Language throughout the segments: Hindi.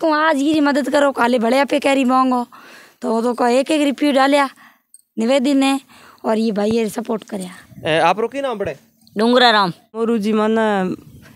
तो आज ही मदद करो काले भले आप कह रही मांगो तो वो तो का एक एक रिप्यू डालिया निवेदन ने और ये भाई ये सपोर्ट कर आप रोकी ना बड़े डूंगरा राम मोरू जी मन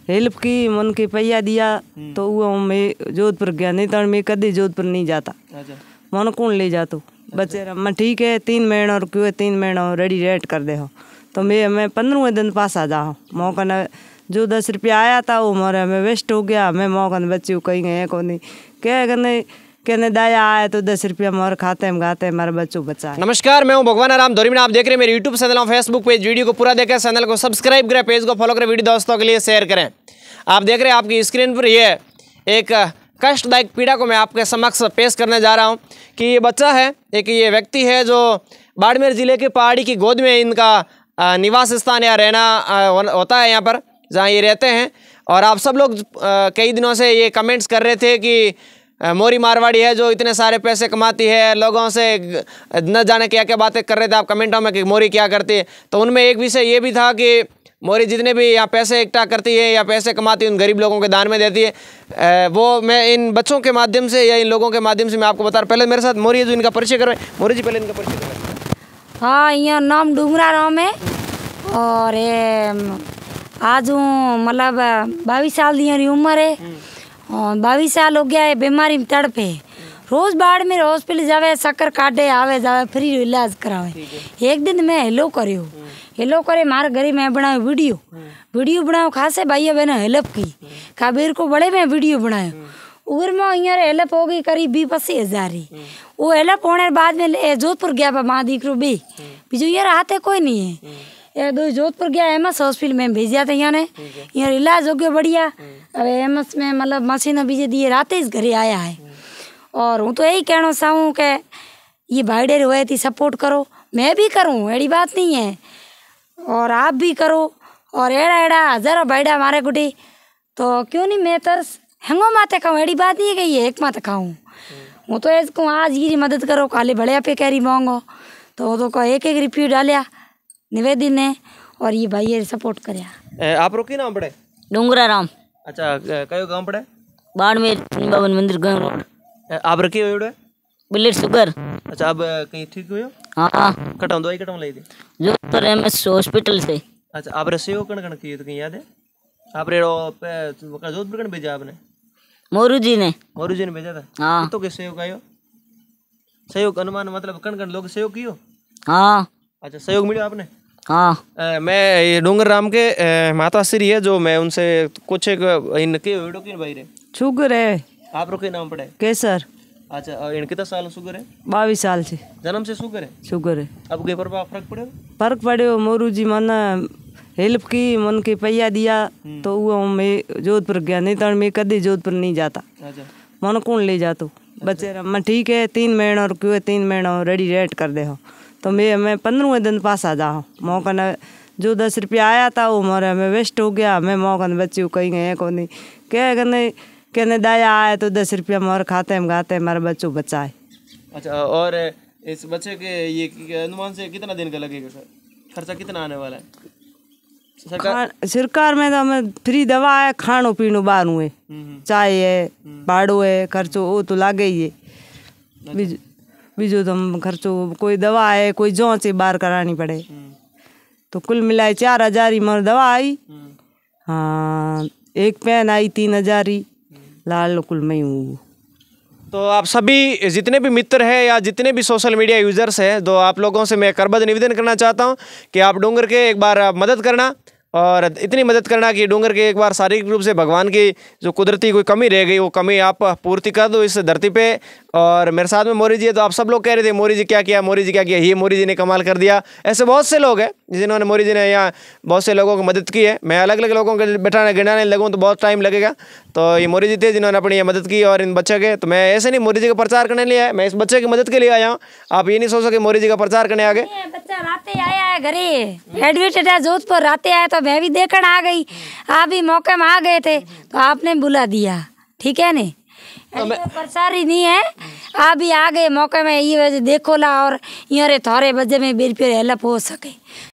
हेल्प की मन के पैया दिया हम्म। तो वो मैं जोधपुर गया नहीं तो मैं कभी जोधपुर नहीं जाता अच्छा। मन कौन ले जा तू अच्छा। बच्चे मैं ठीक है तीन महीना और क्यों तीन महीना रेडी रेट कर दे हो तो मैं मैं पंद्रह दिन पास आ जाऊँ मौका ना जो दस रुपया आया था वो हमारे हमें वेस्ट हो गया हमें मौकन बच्चे कहीं गए को नहीं कह कहने कहने दया आए तो दस रुपया मोर खाते हम खाते हमारे बच्चों बचा नमस्कार मैं हूँ भगवान राम धोरी आप देख रहे हैं मेरे यूट्यूब चैनल और फेसबुक पेज वीडियो को पूरा देखें चैनल को सब्सक्राइब करें पेज को फॉलो करें वीडियो दोस्तों के लिए शेयर करें आप देख रहे हैं आपकी स्क्रीन पर ये एक कष्टदायक पीड़ा को मैं आपके समक्ष पेश करने जा रहा हूँ कि ये बच्चा है एक ये व्यक्ति है जो बाड़मेर ज़िले के पहाड़ी की गोद में इनका निवास स्थान या रहना होता है यहाँ पर जहाँ ये रहते हैं और आप सब लोग कई दिनों से ये कमेंट्स कर रहे थे कि मोरी मारवाड़ी है जो इतने सारे पैसे कमाती है लोगों से न जाने क्या क्या बातें कर रहे थे आप कमेंटों में कि मोरी क्या करती है तो उनमें एक विषय ये भी था कि मोरी जितने भी यहाँ पैसे इकट्ठा करती है या पैसे कमाती है उन गरीब लोगों के दान में देती है वो मैं इन बच्चों के माध्यम से या इन लोगों के माध्यम से मैं आपको बता रहा पहले मेरे साथ मोरी जो इनका परिचय करवाए मोरी जी पहले इनका परिचय करवाए हाँ यहाँ नाम डूमरा राम है और आज हूँ मतलब बाईस साल मेरी उम्र है हम्म। और बाईस साल हो गया है बीमारी में तड़पे रोज बाढ़ में हॉस्पिटल जावे शक्कर काटे आवे जावे फ्री इलाज करावे एक दिन मैं हेलो करियो हम्म। हेलो करे मारे घरे मैं बनायो वीडियो हम्म। वीडियो बनाओ खासे भाई बहनों हेल्प की काबीर को बड़े मैं वीडियो बनायो उगर में हिंसर हेल्प होगी करीब बी पसी हज़ार वो हेल्प होने बाद में जोधपुर गया माँ दीकरो बे बीजो यार आते कोई नहीं है ये दो जोधपुर गया एम एस हॉस्पिटल में भेजा था यहाँ ने यहाँ इलाज हो गया बढ़िया हम्म। अब एम एस में मतलब मशीन बीजे दिए रात इस घरे आया है हम्म। और हूँ तो यही कहना चाहूँ कि ये भाई डेर हुए थी सपोर्ट करो मैं भी करूँ अड़ी बात नहीं है और आप भी करो और एड़ा एड़ा भाई भाईडा मारे गुटी तो क्यों नहीं मैं तरस हंगो माते खाऊँ अड़ी बात नहीं है कि ये एक माते खाऊँ हूँ हम्म। तो ऐसा कहूँ आज ये मदद करो काले भले पे कैरी मांगो तो वो तो को एक एक रिप्यू डालिया निवेदन है और ये भाई ये सपोर्ट कर आप रोकी नाम पड़े डूंगरा राम अच्छा कयो गाँव पड़े बाड़मेर बाबन मंदिर गाँव रोड आप रखी हुई ब्लड सुगर अच्छा अब कहीं ठीक हुए हाँ हाँ कटाऊं दवाई कटाऊं लाई थी जो पर एमएस हॉस्पिटल से अच्छा आप रसी हो कण कण की तो कहीं याद है आप रे जोधपुर कण भेजा आपने मोरू जी ने मोरू जी ने भेजा था हाँ तो कैसे हो आयो सहयोग अनुमान मतलब कण कण लोग सहयोग कियो हाँ अच्छा सहयोग मिलो आपने हाँ मैं डोंगर राम के माता श्री है जो मैं उनसे कुछ एक इनके भाई रे शुगर है आप रुके नाम पड़े केसर अच्छा और इनके साल शुगर है बाईस साल से जन्म से शुगर है शुगर है अब के पर फर्क पड़े फर्क पड़े हो मोरू जी मन हेल्प की मन के पैया दिया हम्म। तो वो मैं जोधपुर गया नहीं तो मैं कदी जोधपुर नहीं जाता अच्छा मन कौन ले जातो अच्छा। बच्चे मैं ठीक है तीन महीना और क्यों तीन महीना रेडी रेट कर दे हो तो मैं हमें पंद्रह दिन पास आ जाऊँ मौका जो दस रुपया आया था वो हमारे हमें वेस्ट हो गया हमें मौका ने बच्ची कहीं गए को नहीं कह कहने कहने दया आए तो दस रुपया मोर खाते हम खाते हमारे बच्चों बचाए अच्छा और इस बच्चे के ये अनुमान से कितना दिन का लगेगा सर खर्चा कितना आने वाला है सरकार सरकार में तो हमें फ्री दवा है खानो पीनो बारू है हम्म, हम्म। चाय है बाड़ो हम्म। है खर्चो वो तो लागे ही है अच्छा। बीजो तो हम खर्चो कोई दवा है कोई जो से बार करानी पड़े तो कुल मिलाए चार हजार ही मोर दवा आई हाँ एक पेन आई तीन हजार ही लाल कुल मई हूँ तो आप सभी जितने भी मित्र हैं या जितने भी सोशल मीडिया यूज़र्स हैं तो आप लोगों से मैं करबद्ध निवेदन करना चाहता हूं कि आप डोंगर के एक बार मदद करना और इतनी मदद करना कि डूंगर के एक बार शारीरिक रूप से भगवान की जो कुदरती कोई कमी रह गई वो कमी आप पूर्ति कर दो इस धरती पे और मेरे साथ में मोरी जी है तो आप सब लोग कह रहे थे मोरी जी क्या किया मोरी जी क्या किया ये मोरी जी ने कमाल कर दिया ऐसे बहुत से लोग हैं जिन्होंने मोरी जी ने यहाँ बहुत से लोगों की मदद की है मैं अलग अलग लोगों के बैठाने गिनाने लगूँ तो बहुत टाइम लगेगा तो ये मोरी जी थे जिन्होंने अपनी ये मदद की और इन बच्चों के तो मैं ऐसे नहीं मोरी जी का प्रचार करने लिया है मैं इस बच्चे की मदद के लिए आया हूँ आप ये नहीं सोचो कि मोरी जी का प्रचार करने आगे राते आया है घरे एडमिटेड है जोधपुर रात आया तो मैं भी देखने आ गई आप भी मौके में आ गए थे तो आपने बुला दिया ठीक है ने तो प्रसार ही नहीं है आप भी आ गए मौके में ये वजह देखो ला और यहाँ थोड़े बजे में बेर फिर हेल्प हो सके